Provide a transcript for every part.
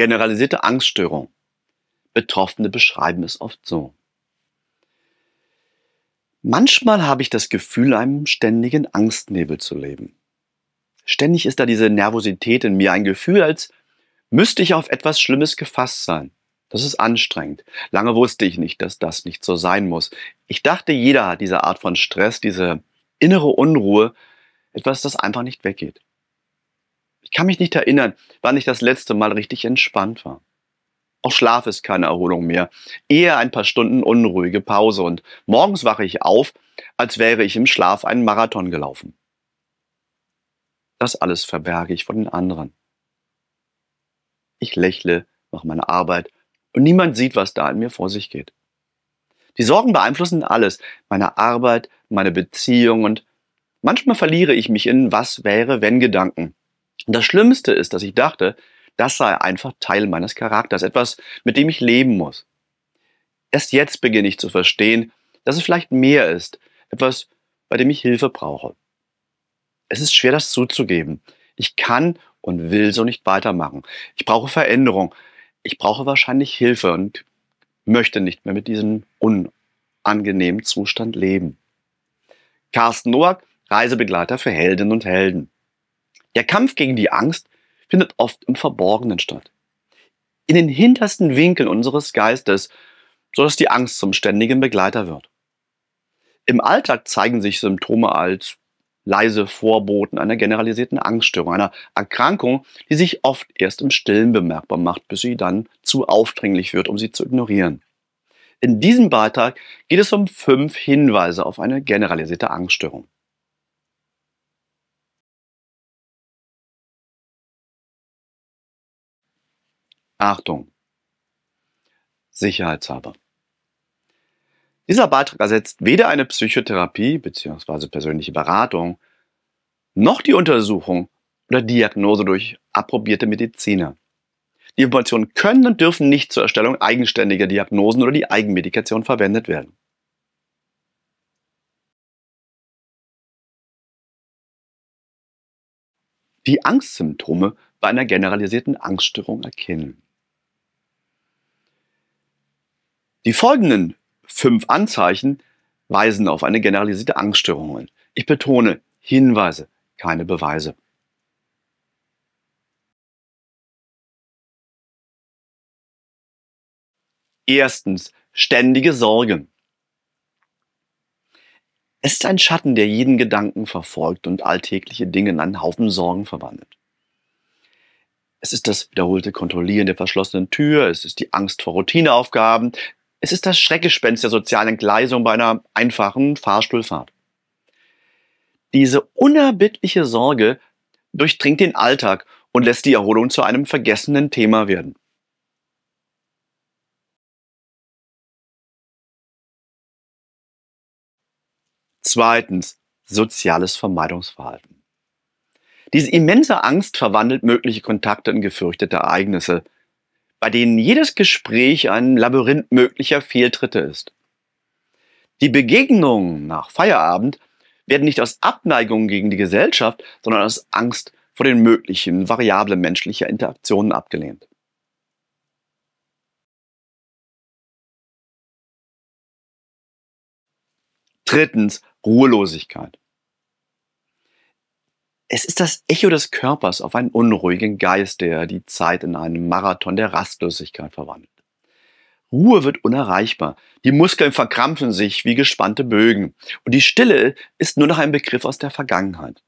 Generalisierte Angststörung. Betroffene beschreiben es oft so. Manchmal habe ich das Gefühl, einem ständigen Angstnebel zu leben. Ständig ist da diese Nervosität in mir, ein Gefühl, als müsste ich auf etwas Schlimmes gefasst sein. Das ist anstrengend. Lange wusste ich nicht, dass das nicht so sein muss. Ich dachte, jeder hat diese Art von Stress, diese innere Unruhe, etwas, das einfach nicht weggeht. Ich kann mich nicht erinnern, wann ich das letzte Mal richtig entspannt war. Auch Schlaf ist keine Erholung mehr, eher ein paar Stunden unruhige Pause und morgens wache ich auf, als wäre ich im Schlaf einen Marathon gelaufen. Das alles verberge ich von den anderen. Ich lächle, mache meine Arbeit und niemand sieht, was da in mir vor sich geht. Die Sorgen beeinflussen alles, meine Arbeit, meine Beziehung und manchmal verliere ich mich in was wäre wenn Gedanken. Und das Schlimmste ist, dass ich dachte, das sei einfach Teil meines Charakters, etwas, mit dem ich leben muss. Erst jetzt beginne ich zu verstehen, dass es vielleicht mehr ist, etwas, bei dem ich Hilfe brauche. Es ist schwer, das zuzugeben. Ich kann und will so nicht weitermachen. Ich brauche Veränderung. Ich brauche wahrscheinlich Hilfe und möchte nicht mehr mit diesem unangenehmen Zustand leben. Carsten Noack, Reisebegleiter für Heldinnen und Helden. Der Kampf gegen die Angst findet oft im Verborgenen statt. In den hintersten Winkeln unseres Geistes, sodass die Angst zum ständigen Begleiter wird. Im Alltag zeigen sich Symptome als leise Vorboten einer generalisierten Angststörung, einer Erkrankung, die sich oft erst im Stillen bemerkbar macht, bis sie dann zu aufdringlich wird, um sie zu ignorieren. In diesem Beitrag geht es um fünf Hinweise auf eine generalisierte Angststörung. Achtung! Sicherheitshalber. Dieser Beitrag ersetzt weder eine Psychotherapie bzw. persönliche Beratung noch die Untersuchung oder Diagnose durch approbierte Mediziner. Die Informationen können und dürfen nicht zur Erstellung eigenständiger Diagnosen oder die Eigenmedikation verwendet werden. Die Angstsymptome bei einer generalisierten Angststörung erkennen. Die folgenden fünf Anzeichen weisen auf eine generalisierte Angststörung hin. Ich betone Hinweise, keine Beweise. Erstens, ständige Sorge. Es ist ein Schatten, der jeden Gedanken verfolgt und alltägliche Dinge in einen Haufen Sorgen verwandelt. Es ist das wiederholte Kontrollieren der verschlossenen Tür, es ist die Angst vor Routineaufgaben, es ist das Schreckgespenst der sozialen Gleisung bei einer einfachen Fahrstuhlfahrt. Diese unerbittliche Sorge durchdringt den Alltag und lässt die Erholung zu einem vergessenen Thema werden. Zweitens, soziales Vermeidungsverhalten. Diese immense Angst verwandelt mögliche Kontakte in gefürchtete Ereignisse, bei denen jedes Gespräch ein Labyrinth möglicher Fehltritte ist. Die Begegnungen nach Feierabend werden nicht aus Abneigung gegen die Gesellschaft, sondern aus Angst vor den möglichen Variablen menschlicher Interaktionen abgelehnt. Drittens Ruhelosigkeit. Es ist das Echo des Körpers auf einen unruhigen Geist, der die Zeit in einen Marathon der Rastlosigkeit verwandelt. Ruhe wird unerreichbar. Die Muskeln verkrampfen sich wie gespannte Bögen. Und die Stille ist nur noch ein Begriff aus der Vergangenheit.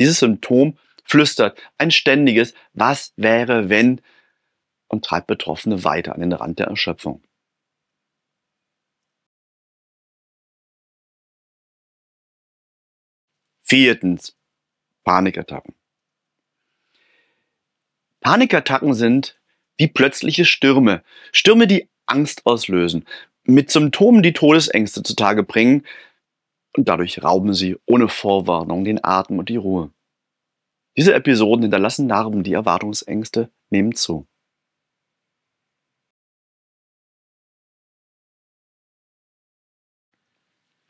Dieses Symptom flüstert ein ständiges Was wäre, wenn und treibt Betroffene weiter an den Rand der Erschöpfung. Viertens. Panikattacken. Panikattacken sind wie plötzliche Stürme. Stürme, die Angst auslösen, mit Symptomen, die Todesängste zutage bringen und dadurch rauben sie ohne Vorwarnung den Atem und die Ruhe. Diese Episoden hinterlassen Narben, die Erwartungsängste nehmen zu.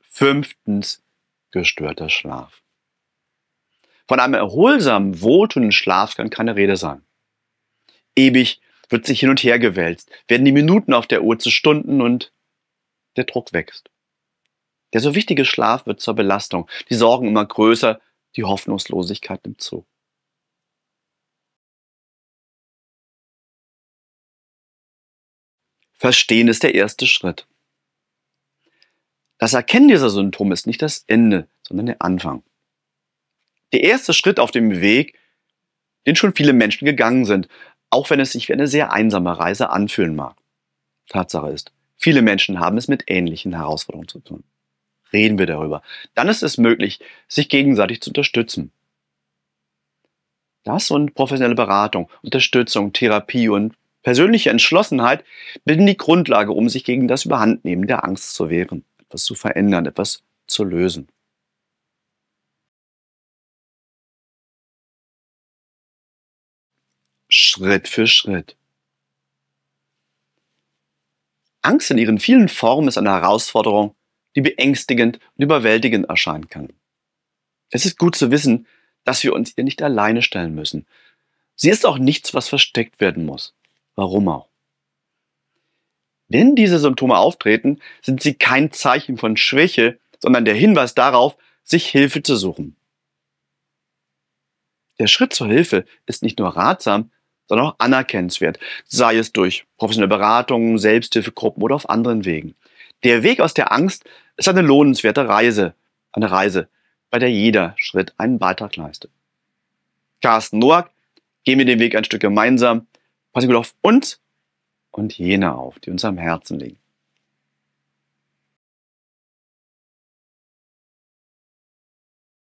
Fünftens, gestörter Schlaf. Von einem erholsamen, wohltuenden Schlaf kann keine Rede sein. Ewig wird sich hin und her gewälzt, werden die Minuten auf der Uhr zu Stunden und der Druck wächst. Der so wichtige Schlaf wird zur Belastung, die Sorgen immer größer, die Hoffnungslosigkeit nimmt zu. Verstehen ist der erste Schritt. Das Erkennen dieser Symptome ist nicht das Ende, sondern der Anfang der erste Schritt auf dem Weg, den schon viele Menschen gegangen sind, auch wenn es sich wie eine sehr einsame Reise anfühlen mag. Tatsache ist, viele Menschen haben es mit ähnlichen Herausforderungen zu tun. Reden wir darüber. Dann ist es möglich, sich gegenseitig zu unterstützen. Das und professionelle Beratung, Unterstützung, Therapie und persönliche Entschlossenheit bilden die Grundlage, um sich gegen das Überhandnehmen der Angst zu wehren, etwas zu verändern, etwas zu lösen. Schritt für Schritt. Angst in ihren vielen Formen ist eine Herausforderung, die beängstigend und überwältigend erscheinen kann. Es ist gut zu wissen, dass wir uns ihr nicht alleine stellen müssen. Sie ist auch nichts, was versteckt werden muss. Warum auch? Wenn diese Symptome auftreten, sind sie kein Zeichen von Schwäche, sondern der Hinweis darauf, sich Hilfe zu suchen. Der Schritt zur Hilfe ist nicht nur ratsam, sondern auch anerkennenswert, sei es durch professionelle Beratungen, Selbsthilfegruppen oder auf anderen Wegen. Der Weg aus der Angst ist eine lohnenswerte Reise, eine Reise, bei der jeder Schritt einen Beitrag leistet. Carsten Noack, gehen wir den Weg ein Stück gemeinsam, passen gut auf uns und jene auf, die uns am Herzen liegen.